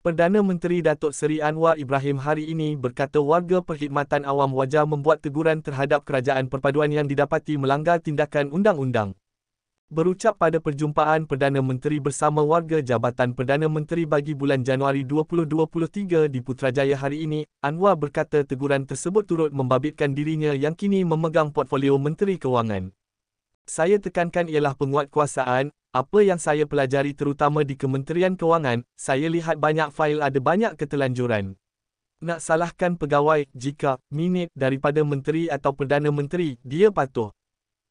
Perdana Menteri Datuk Seri Anwar Ibrahim hari ini berkata warga perkhidmatan awam wajar membuat teguran terhadap kerajaan perpaduan yang didapati melanggar tindakan undang-undang. Berucap pada perjumpaan Perdana Menteri bersama warga Jabatan Perdana Menteri bagi bulan Januari 2023 di Putrajaya hari ini, Anwar berkata teguran tersebut turut membabitkan dirinya yang kini memegang portfolio Menteri Kewangan. Saya tekankan ialah penguatkuasaan, apa yang saya pelajari terutama di Kementerian Kewangan, saya lihat banyak fail ada banyak ketelanjuran. Nak salahkan pegawai, jika, minit, daripada menteri atau perdana menteri, dia patuh.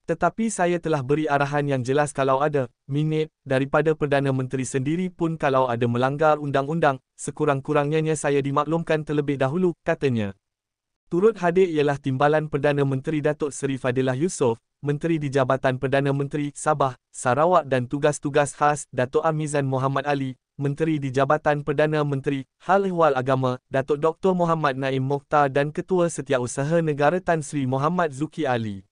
Tetapi saya telah beri arahan yang jelas kalau ada, minit, daripada perdana menteri sendiri pun kalau ada melanggar undang-undang, sekurang-kurangnya saya dimaklumkan terlebih dahulu, katanya. Turut hadir ialah timbalan Perdana Menteri Datuk Seri Fadilah Yusof, Menteri di Jabatan Perdana Menteri Sabah, Sarawak dan tugas-tugas khas Datuk Amizan Muhammad Ali, Menteri di Jabatan Perdana Menteri Hal Ehwal Agama, Datuk Dr. Muhammad Naim Mokhtar dan Ketua Setiausaha Negara Tan Sri Muhammad Zuki Ali.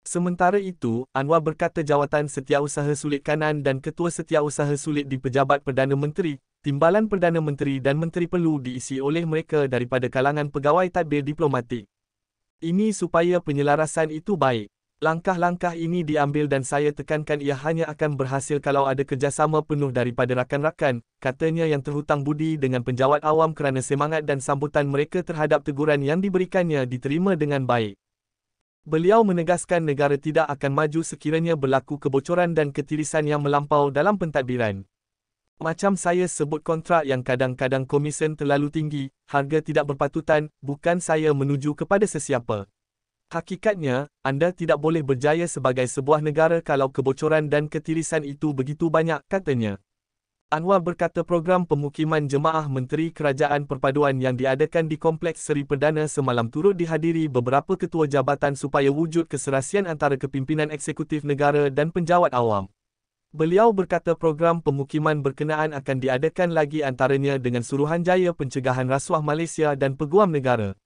Sementara itu, Anwar berkata jawatan Setiausaha Sulit Kanan dan Ketua Setiausaha Sulit di Pejabat Perdana Menteri, timbalan Perdana Menteri dan Menteri perlu diisi oleh mereka daripada kalangan pegawai tadbir diplomatik. Ini supaya penyelarasan itu baik. Langkah-langkah ini diambil dan saya tekankan ia hanya akan berhasil kalau ada kerjasama penuh daripada rakan-rakan, katanya yang terhutang budi dengan penjawat awam kerana semangat dan sambutan mereka terhadap teguran yang diberikannya diterima dengan baik. Beliau menegaskan negara tidak akan maju sekiranya berlaku kebocoran dan ketirisan yang melampau dalam pentadbiran. Macam saya sebut kontrak yang kadang-kadang komisen terlalu tinggi, harga tidak berpatutan, bukan saya menuju kepada sesiapa. Hakikatnya, anda tidak boleh berjaya sebagai sebuah negara kalau kebocoran dan ketirisan itu begitu banyak, katanya. Anwar berkata program pemukiman jemaah Menteri Kerajaan Perpaduan yang diadakan di Kompleks Seri Perdana semalam turut dihadiri beberapa ketua jabatan supaya wujud keserasian antara kepimpinan eksekutif negara dan penjawat awam. Beliau berkata program pemukiman berkenaan akan diadakan lagi antaranya dengan Suruhanjaya Pencegahan Rasuah Malaysia dan Peguam Negara.